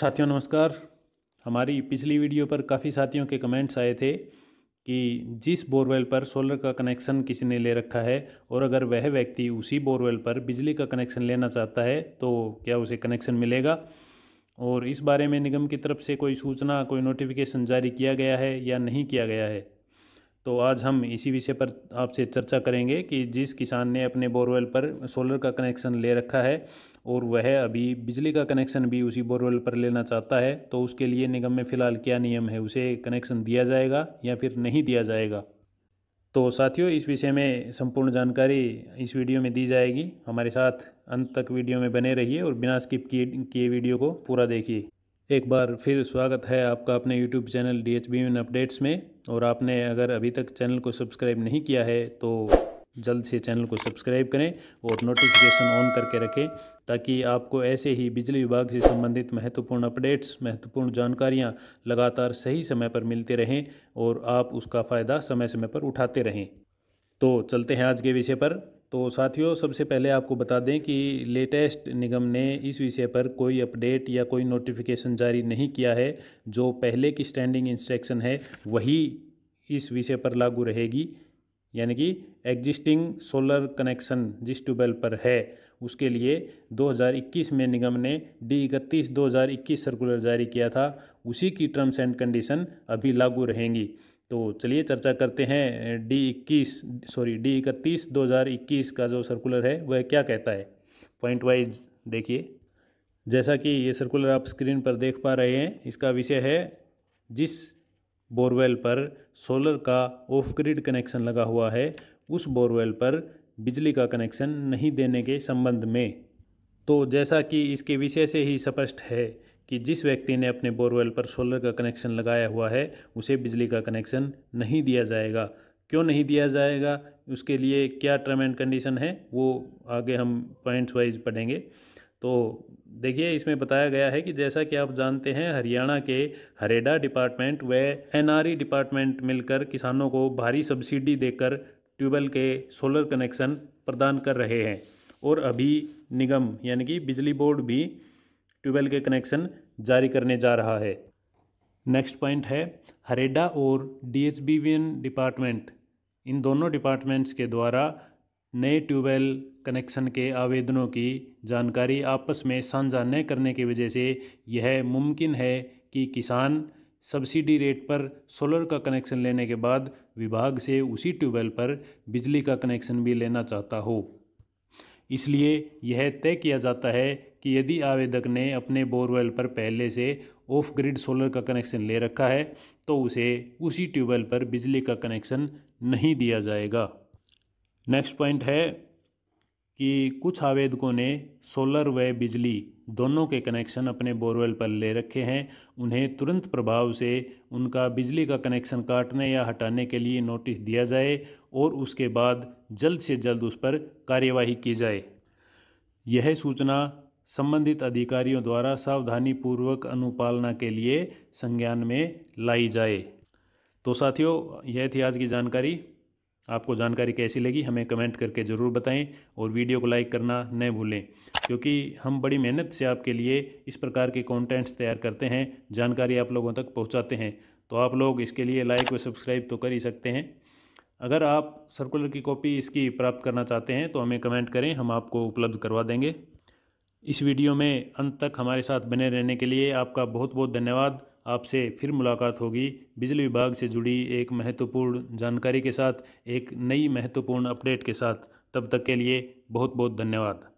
साथियों नमस्कार हमारी पिछली वीडियो पर काफ़ी साथियों के कमेंट्स आए थे कि जिस बोरवेल पर सोलर का कनेक्शन किसी ने ले रखा है और अगर वह व्यक्ति उसी बोरवेल पर बिजली का कनेक्शन लेना चाहता है तो क्या उसे कनेक्शन मिलेगा और इस बारे में निगम की तरफ से कोई सूचना कोई नोटिफिकेशन जारी किया गया है या नहीं किया गया है तो आज हम इसी विषय पर आपसे चर्चा करेंगे कि जिस किसान ने अपने बोरवेल पर सोलर का कनेक्शन ले रखा है और वह अभी बिजली का कनेक्शन भी उसी बोरवेल पर लेना चाहता है तो उसके लिए निगम में फ़िलहाल क्या नियम है उसे कनेक्शन दिया जाएगा या फिर नहीं दिया जाएगा तो साथियों इस विषय में संपूर्ण जानकारी इस वीडियो में दी जाएगी हमारे साथ अंत तक वीडियो में बने रहिए और बिना स्किप किए किए वीडियो को पूरा देखिए एक बार फिर स्वागत है आपका अपने YouTube channel D H updates में और आपने अगर अभी तक चैनल को सब्सक्राइब नहीं किया है तो जल्द से चैनल को सब्सक्राइब करें और नोटिफिकेशन ऑन करके रखें ताकि आपको ऐसे ही बिजली विभाग से संबंधित महत्वपूर्ण अपडेट्स महत्वपूर्ण जानकारियाँ लगातार सही समय पर मिलते रहें और आप उसका फ़ायदा समय समय पर उठाते रहें तो चलते हैं आज के विषय पर तो साथियों सबसे पहले आपको बता दें कि लेटेस्ट निगम ने इस विषय पर कोई अपडेट या कोई नोटिफिकेशन जारी नहीं किया है जो पहले की स्टैंडिंग इंस्ट्रक्शन है वही इस विषय पर लागू रहेगी यानी कि एग्जिस्टिंग सोलर कनेक्शन जिस ट्यूबवेल पर है उसके लिए 2021 में निगम ने डी इकतीस दो सर्कुलर जारी किया था उसी की टर्म्स एंड कंडीशन अभी लागू रहेंगी तो चलिए चर्चा करते हैं डी इक्कीस सॉरी डी इकतीस दो हज़ार इक्कीस का जो सर्कुलर है वह क्या कहता है पॉइंट वाइज देखिए जैसा कि ये सर्कुलर आप स्क्रीन पर देख पा रहे हैं इसका विषय है जिस बोरवेल पर सोलर का ऑफ ग्रिड कनेक्शन लगा हुआ है उस बोरवेल पर बिजली का कनेक्शन नहीं देने के संबंध में तो जैसा कि इसके विषय से ही स्पष्ट है कि जिस व्यक्ति ने अपने बोरवेल पर सोलर का कनेक्शन लगाया हुआ है उसे बिजली का कनेक्शन नहीं दिया जाएगा क्यों नहीं दिया जाएगा उसके लिए क्या टर्म एंड कंडीशन है वो आगे हम पॉइंट्स वाइज पढ़ेंगे तो देखिए इसमें बताया गया है कि जैसा कि आप जानते हैं हरियाणा के हरेडा डिपार्टमेंट व एनआरई डिपार्टमेंट मिलकर किसानों को भारी सब्सिडी देकर ट्यूबवेल के सोलर कनेक्शन प्रदान कर रहे हैं और अभी निगम यानी कि बिजली बोर्ड भी ट्यूबवेल के कनेक्शन जारी करने जा रहा है नेक्स्ट पॉइंट है हरेडा और डी डिपार्टमेंट इन दोनों डिपार्टमेंट्स के द्वारा नए ट्यूबवेल कनेक्शन के आवेदनों की जानकारी आपस में साझा न करने की वजह से यह मुमकिन है कि किसान सब्सिडी रेट पर सोलर का कनेक्शन लेने के बाद विभाग से उसी ट्यूबवेल पर बिजली का कनेक्शन भी लेना चाहता हो इसलिए यह तय किया जाता है कि यदि आवेदक ने अपने बोरवेल पर पहले से ऑफ ग्रिड सोलर का कनेक्शन ले रखा है तो उसे उसी ट्यूबवेल पर बिजली का कनेक्शन नहीं दिया जाएगा नेक्स्ट पॉइंट है कि कुछ आवेदकों ने सोलर व बिजली दोनों के कनेक्शन अपने बोरवेल पर ले रखे हैं उन्हें तुरंत प्रभाव से उनका बिजली का कनेक्शन काटने या हटाने के लिए नोटिस दिया जाए और उसके बाद जल्द से जल्द उस पर कार्यवाही की जाए यह सूचना संबंधित अधिकारियों द्वारा सावधानीपूर्वक अनुपालना के लिए संज्ञान में लाई जाए तो साथियों यह थी आज की जानकारी आपको जानकारी कैसी लगी हमें कमेंट करके ज़रूर बताएं और वीडियो को लाइक करना न भूलें क्योंकि हम बड़ी मेहनत से आपके लिए इस प्रकार के कंटेंट्स तैयार करते हैं जानकारी आप लोगों तक पहुंचाते हैं तो आप लोग इसके लिए लाइक व सब्सक्राइब तो कर ही सकते हैं अगर आप सर्कुलर की कॉपी इसकी प्राप्त करना चाहते हैं तो हमें कमेंट करें हम आपको उपलब्ध करवा देंगे इस वीडियो में अंत तक हमारे साथ बने रहने के लिए आपका बहुत बहुत धन्यवाद आपसे फिर मुलाकात होगी बिजली विभाग से जुड़ी एक महत्वपूर्ण जानकारी के साथ एक नई महत्वपूर्ण अपडेट के साथ तब तक के लिए बहुत बहुत धन्यवाद